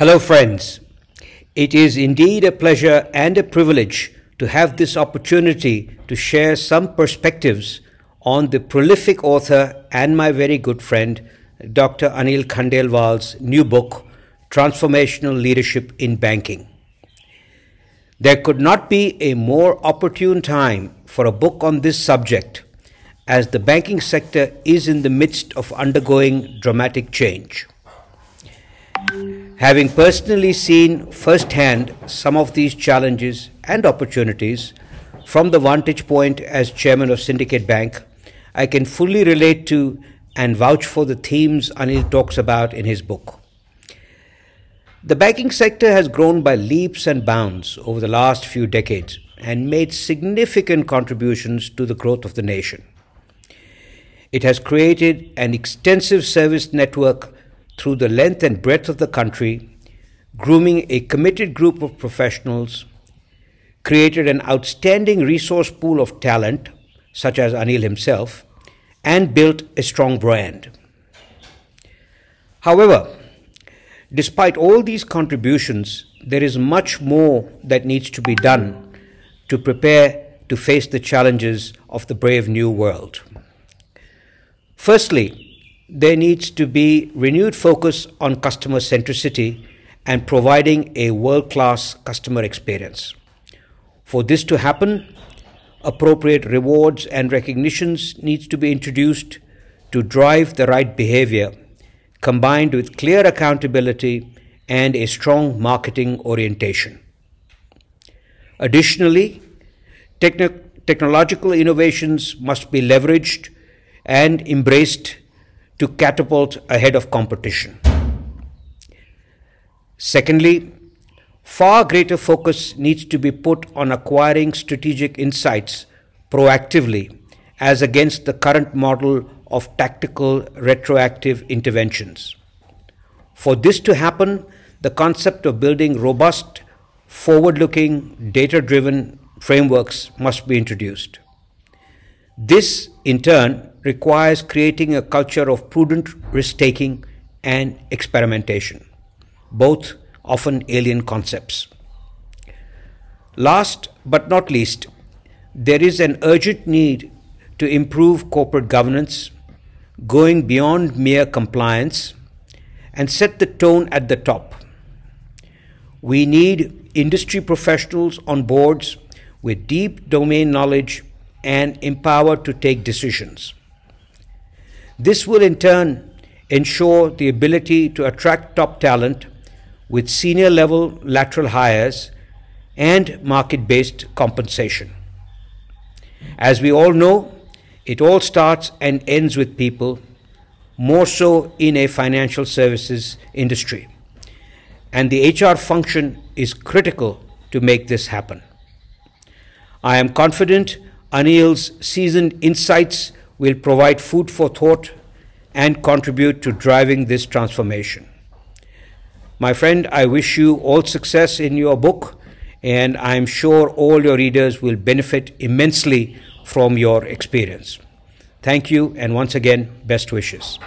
Hello, friends. It is indeed a pleasure and a privilege to have this opportunity to share some perspectives on the prolific author and my very good friend, Dr. Anil Khandelwal's new book, Transformational Leadership in Banking. There could not be a more opportune time for a book on this subject, as the banking sector is in the midst of undergoing dramatic change. Having personally seen firsthand some of these challenges and opportunities from the vantage point as chairman of Syndicate Bank, I can fully relate to and vouch for the themes Anil talks about in his book. The banking sector has grown by leaps and bounds over the last few decades and made significant contributions to the growth of the nation. It has created an extensive service network through the length and breadth of the country, grooming a committed group of professionals, created an outstanding resource pool of talent, such as Anil himself, and built a strong brand. However, despite all these contributions, there is much more that needs to be done to prepare to face the challenges of the brave new world. Firstly, there needs to be renewed focus on customer centricity and providing a world class customer experience. For this to happen, appropriate rewards and recognitions needs to be introduced to drive the right behavior combined with clear accountability and a strong marketing orientation. Additionally, technological innovations must be leveraged and embraced to catapult ahead of competition. Secondly, far greater focus needs to be put on acquiring strategic insights proactively as against the current model of tactical retroactive interventions. For this to happen, the concept of building robust, forward looking, data driven frameworks must be introduced. This, in turn, requires creating a culture of prudent risk taking and experimentation, both often alien concepts. Last but not least, there is an urgent need to improve corporate governance, going beyond mere compliance, and set the tone at the top. We need industry professionals on boards with deep domain knowledge and empowered to take decisions. This will in turn ensure the ability to attract top talent with senior level lateral hires and market based compensation. As we all know, it all starts and ends with people, more so in a financial services industry. And the HR function is critical to make this happen. I am confident Anil's seasoned insights will provide food for thought and contribute to driving this transformation. My friend, I wish you all success in your book, and I'm sure all your readers will benefit immensely from your experience. Thank you, and once again, best wishes.